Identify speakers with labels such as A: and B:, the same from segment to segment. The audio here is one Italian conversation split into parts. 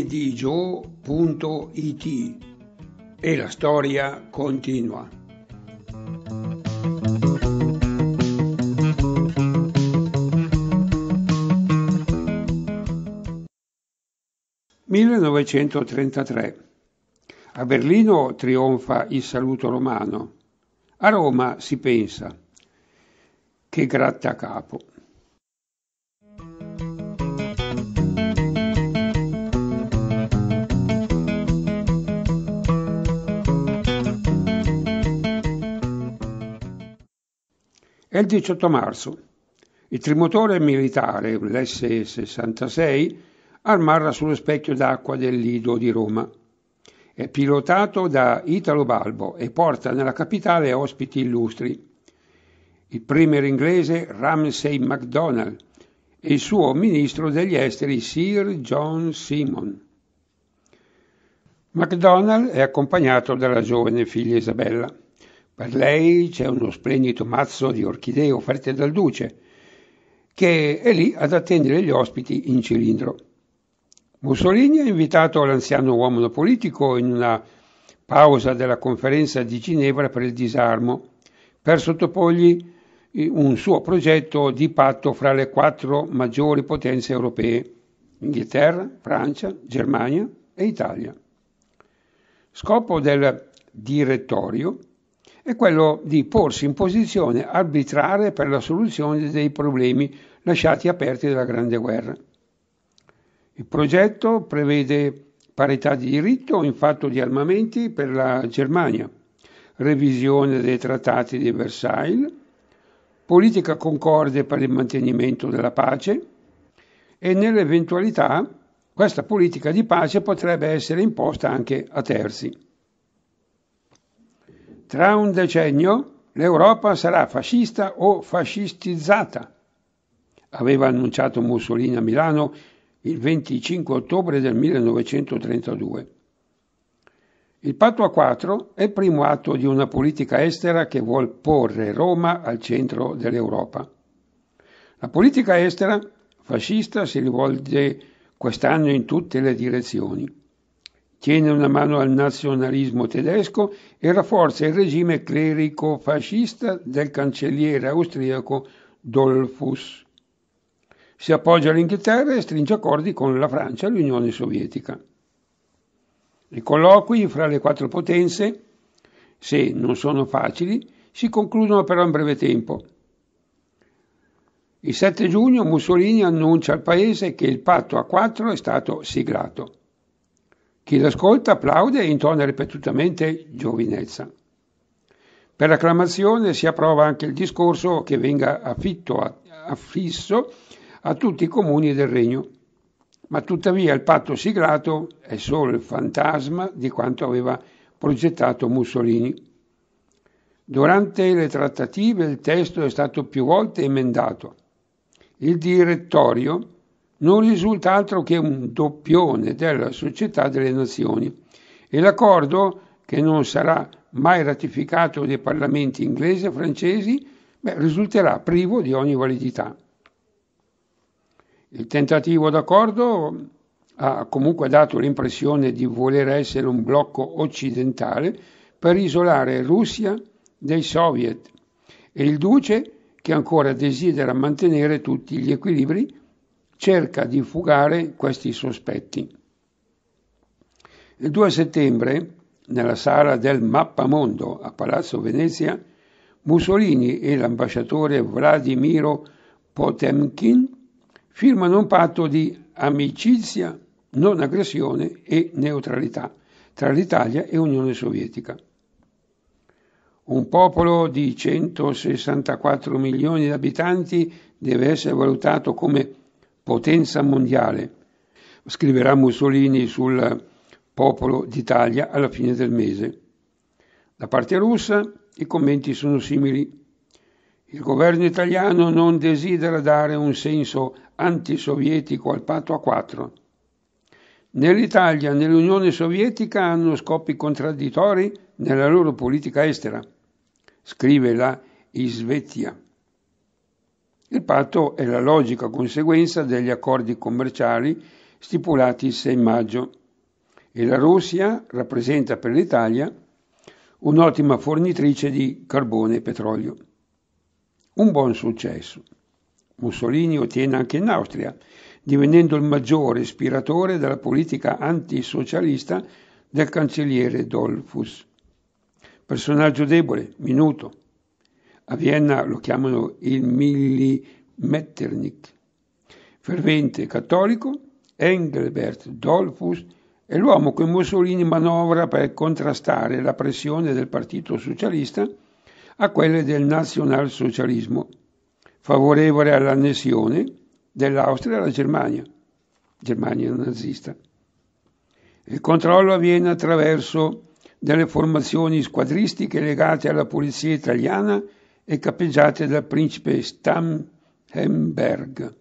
A: eddigio.it e la storia continua. (1933) A Berlino trionfa il saluto romano, a Roma si pensa. Che grattacapo. È il 18 marzo. Il trimotore militare, l'S-66, armarra sullo specchio d'acqua del Lido di Roma. È pilotato da Italo Balbo e porta nella capitale ospiti illustri. Il premier inglese Ramsay MacDonald e il suo ministro degli esteri Sir John Simon. MacDonald è accompagnato dalla giovane figlia Isabella. Per lei c'è uno splendido mazzo di orchidee offerte dal duce, che è lì ad attendere gli ospiti in cilindro. Mussolini ha invitato l'anziano uomo politico in una pausa della conferenza di Ginevra per il disarmo, per sottoporgli eh, un suo progetto di patto fra le quattro maggiori potenze europee, Inghilterra, Francia, Germania e Italia. Scopo del direttorio è quello di porsi in posizione arbitrare per la soluzione dei problemi lasciati aperti dalla Grande Guerra. Il progetto prevede parità di diritto in fatto di armamenti per la Germania, revisione dei trattati di Versailles, politica concorde per il mantenimento della pace e nell'eventualità questa politica di pace potrebbe essere imposta anche a terzi tra un decennio l'Europa sarà fascista o fascistizzata, aveva annunciato Mussolini a Milano il 25 ottobre del 1932. Il patto a quattro è il primo atto di una politica estera che vuol porre Roma al centro dell'Europa. La politica estera fascista si rivolge quest'anno in tutte le direzioni tiene una mano al nazionalismo tedesco e rafforza il regime clerico-fascista del cancelliere austriaco Dollfuss. Si appoggia all'Inghilterra e stringe accordi con la Francia e l'Unione Sovietica. I colloqui fra le quattro potenze, se non sono facili, si concludono però in breve tempo. Il 7 giugno Mussolini annuncia al paese che il patto a quattro è stato siglato. Chi l'ascolta applaude e intona ripetutamente giovinezza. Per acclamazione si approva anche il discorso che venga affitto, affisso a tutti i comuni del regno, ma tuttavia il patto siglato è solo il fantasma di quanto aveva progettato Mussolini. Durante le trattative il testo è stato più volte emendato. Il direttorio non risulta altro che un doppione della Società delle Nazioni e l'accordo, che non sarà mai ratificato dai parlamenti inglesi e francesi, beh, risulterà privo di ogni validità. Il tentativo d'accordo ha comunque dato l'impressione di voler essere un blocco occidentale per isolare Russia dai soviet e il duce che ancora desidera mantenere tutti gli equilibri cerca di fugare questi sospetti. Il 2 settembre, nella sala del Mappamondo a Palazzo Venezia, Mussolini e l'ambasciatore Vladimiro Potemkin firmano un patto di amicizia, non aggressione e neutralità tra l'Italia e Unione Sovietica. Un popolo di 164 milioni di abitanti deve essere valutato come potenza mondiale, scriverà Mussolini sul popolo d'Italia alla fine del mese. Da parte russa i commenti sono simili. Il governo italiano non desidera dare un senso antisovietico al patto a quattro. Nell'Italia, l'Italia né Sovietica hanno scopi contraddittori nella loro politica estera, scrive la Isvetia. Il patto è la logica conseguenza degli accordi commerciali stipulati il 6 maggio e la Russia rappresenta per l'Italia un'ottima fornitrice di carbone e petrolio. Un buon successo. Mussolini ottiene anche in Austria, divenendo il maggiore ispiratore della politica antisocialista del cancelliere Dollfuss. Personaggio debole, minuto, a Vienna lo chiamano il Milli Metternich. Fervente cattolico, Engelbert Dollfuss è l'uomo che Mussolini manovra per contrastare la pressione del Partito Socialista a quelle del nazionalsocialismo, favorevole all'annessione dell'Austria alla Germania, Germania nazista. Il controllo avviene attraverso delle formazioni squadristiche legate alla polizia italiana e capeggiate dal principe Stamhenberg.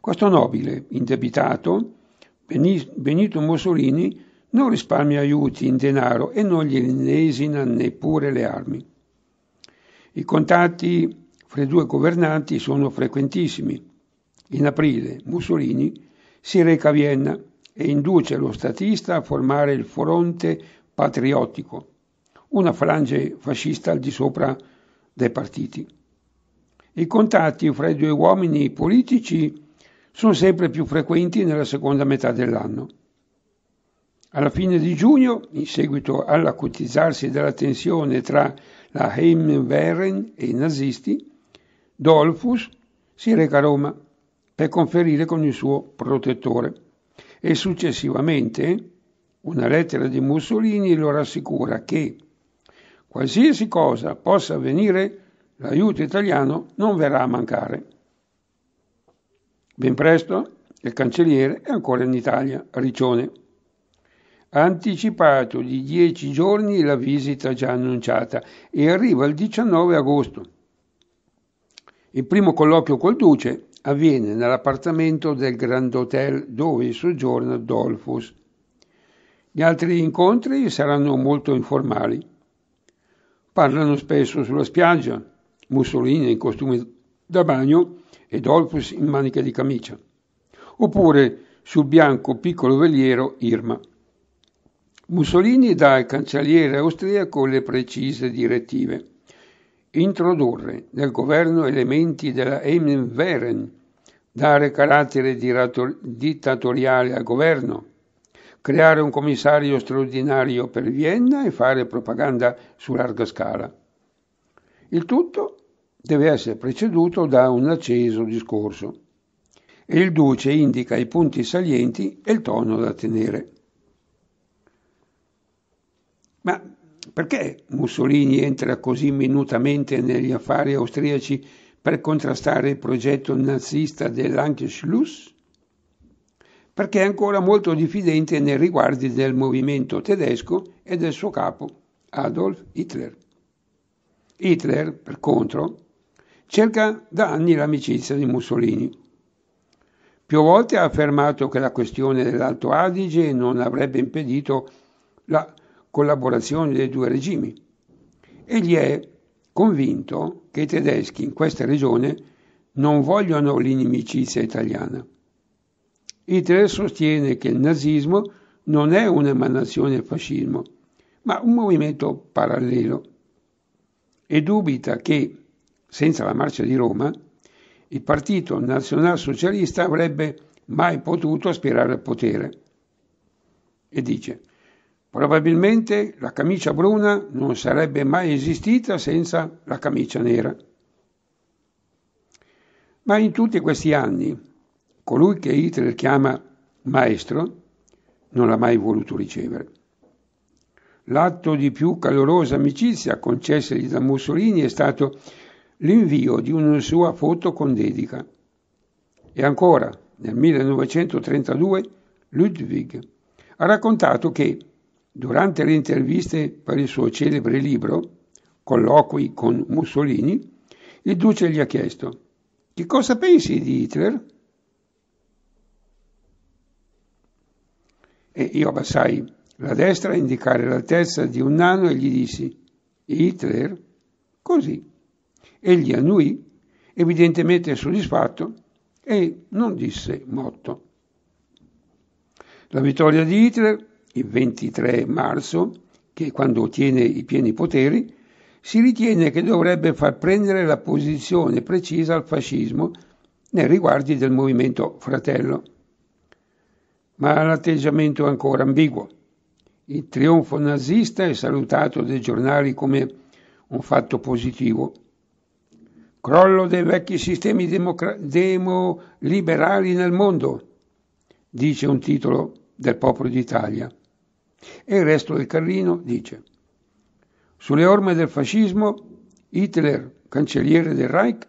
A: Questo nobile, indebitato, Benito Mussolini, non risparmia aiuti in denaro e non gli esina neppure le armi. I contatti fra i due governanti sono frequentissimi. In aprile Mussolini si reca a Vienna e induce lo statista a formare il fronte patriottico, una frange fascista al di sopra dai partiti. I contatti fra i due uomini politici sono sempre più frequenti nella seconda metà dell'anno. Alla fine di giugno, in seguito all'acutizzarsi della tensione tra la Heimwehren e i nazisti, Dolfus si reca a Roma per conferire con il suo protettore e successivamente una lettera di Mussolini lo rassicura che Qualsiasi cosa possa avvenire, l'aiuto italiano non verrà a mancare. Ben presto il cancelliere è ancora in Italia, Riccione. Ha anticipato di dieci giorni la visita già annunciata e arriva il 19 agosto. Il primo colloquio col Duce avviene nell'appartamento del Grand Hotel dove soggiorna Dolphus. Gli altri incontri saranno molto informali. Parlano spesso sulla spiaggia, Mussolini in costume da bagno e Dolphus in manica di camicia, oppure sul bianco piccolo veliero Irma. Mussolini dà al cancelliere austriaco le precise direttive. Introdurre nel governo elementi della Emmenweren, dare carattere dittatoriale al governo, creare un commissario straordinario per Vienna e fare propaganda su larga scala. Il tutto deve essere preceduto da un acceso discorso e il duce indica i punti salienti e il tono da tenere. Ma perché Mussolini entra così minutamente negli affari austriaci per contrastare il progetto nazista dell'Anschluss? perché è ancora molto diffidente nei riguardi del movimento tedesco e del suo capo Adolf Hitler. Hitler, per contro, cerca da anni l'amicizia di Mussolini. Più volte ha affermato che la questione dell'Alto Adige non avrebbe impedito la collaborazione dei due regimi. Egli è convinto che i tedeschi in questa regione non vogliono l'inimicizia italiana Hitler sostiene che il nazismo non è un'emanazione del fascismo, ma un movimento parallelo e dubita che, senza la marcia di Roma, il partito nazionalsocialista avrebbe mai potuto aspirare al potere. E dice, probabilmente la camicia bruna non sarebbe mai esistita senza la camicia nera. Ma in tutti questi anni, colui che Hitler chiama maestro non l'ha mai voluto ricevere. L'atto di più calorosa amicizia concessagli da Mussolini è stato l'invio di una sua foto con dedica. E ancora, nel 1932, Ludwig ha raccontato che, durante le interviste per il suo celebre libro, Colloqui con Mussolini, il duce gli ha chiesto, che cosa pensi di Hitler? E io abbassai la destra a indicare l'altezza di un nano e gli dissi Hitler? Così. Egli annui, evidentemente soddisfatto, e non disse motto. La vittoria di Hitler, il 23 marzo, che quando ottiene i pieni poteri, si ritiene che dovrebbe far prendere la posizione precisa al fascismo nei riguardi del movimento fratello ma l'atteggiamento è ancora ambiguo. Il trionfo nazista è salutato dai giornali come un fatto positivo. Crollo dei vecchi sistemi democra- demoliberali nel mondo, dice un titolo del popolo d'Italia. E il resto del Carlino dice, sulle orme del fascismo, Hitler, cancelliere del Reich,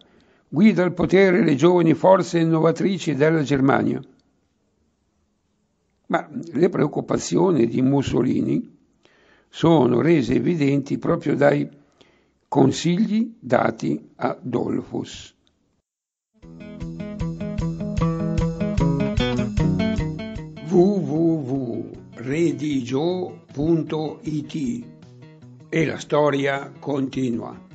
A: guida al potere le giovani forze innovatrici della Germania. Ma le preoccupazioni di Mussolini sono rese evidenti proprio dai consigli dati a Dolfus. www.redigio.it e la storia continua.